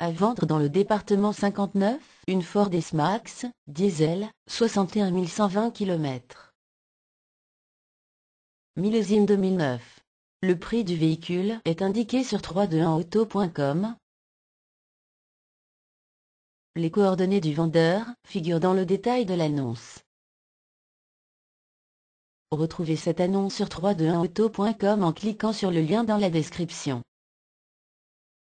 À vendre dans le département 59, une Ford S-Max, diesel, 61 120 km. Millésime 2009. Le prix du véhicule est indiqué sur 321auto.com. Les coordonnées du vendeur figurent dans le détail de l'annonce. Retrouvez cette annonce sur 321auto.com en cliquant sur le lien dans la description.